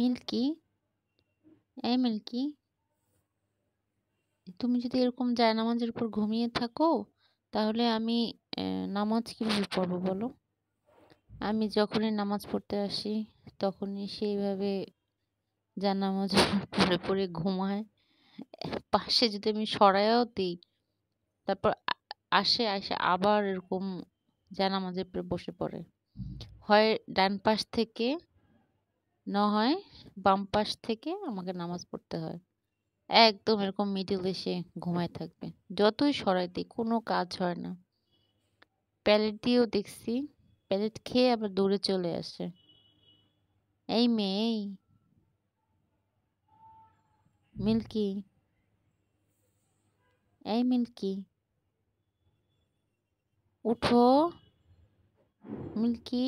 milky এই milky তুমি যদি এরকম যায় নামাজের উপর ঘুমিয়ে থাকো তাহলে আমি নামাজ কীভাবে পড়বো বলো আমি যখনই নামাজ পড়তে আসি তখনই সেইভাবে যা নামাজ পড়ে পড়ে ঘুমায় পাশে যদি আমি সরাইও দিই তারপর আসে আসে আবার এরকম জানামাজের উপরে বসে পড়ে হয় ডান পাশ থেকে না হয় বাম পাশ থেকে আমাকে নামাজ পড়তে হয় একদম এরকম মিডিল এসে ঘুমায় থাকবে যতই সরাই দিই কোনো কাজ হয় না প্যালেট দিয়েও দেখছি প্যালেট খেয়ে আবার দৌড়ে চলে আসে এই মেয়ে মিল্কি এই মিল্কি উঠো মিল্কি